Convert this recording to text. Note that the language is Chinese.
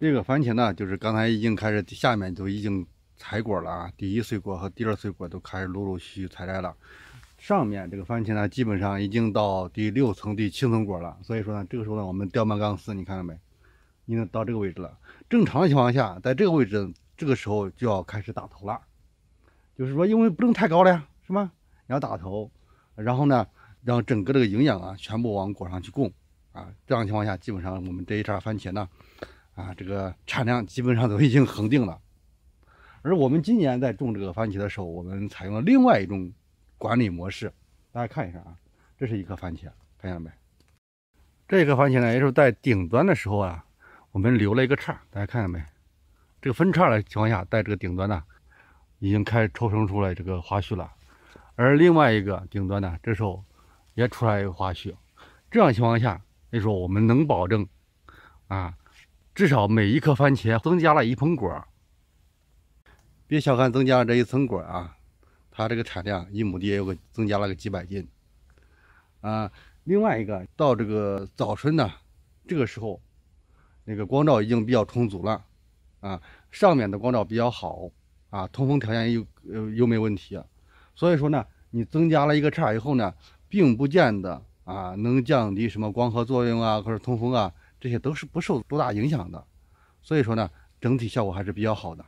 这个番茄呢，就是刚才已经开始，下面都已经采果了啊，第一穗果和第二穗果都开始陆陆续续采摘了。上面这个番茄呢，基本上已经到第六层、第七层果了。所以说呢，这个时候呢，我们吊满钢丝，你看到没？已经到这个位置了。正常的情况下，在这个位置，这个时候就要开始打头了，就是说，因为不能太高了，呀，是吗？要打头，然后呢，让整个这个营养啊，全部往果上去供啊。这样情况下，基本上我们这一茬番茄呢。啊，这个产量基本上都已经恒定了。而我们今年在种这个番茄的时候，我们采用了另外一种管理模式。大家看一下啊，这是一颗番茄，看见没？这颗番茄呢，也是在顶端的时候啊，我们留了一个叉，大家看见没？这个分叉的情况下，在这个顶端呢，已经开始抽生出来这个花絮了。而另外一个顶端呢，这时候也出来一个花絮。这样情况下，那时候我们能保证啊。至少每一颗番茄增加了一盆果儿，别小看增加了这一层果儿啊，它这个产量一亩地也有个增加了个几百斤啊。另外一个到这个早春呢，这个时候那个光照已经比较充足了啊，上面的光照比较好啊，通风条件又又又没问题，所以说呢，你增加了一个杈以后呢，并不见得啊能降低什么光合作用啊，或者通风啊。这些都是不受多大影响的，所以说呢，整体效果还是比较好的。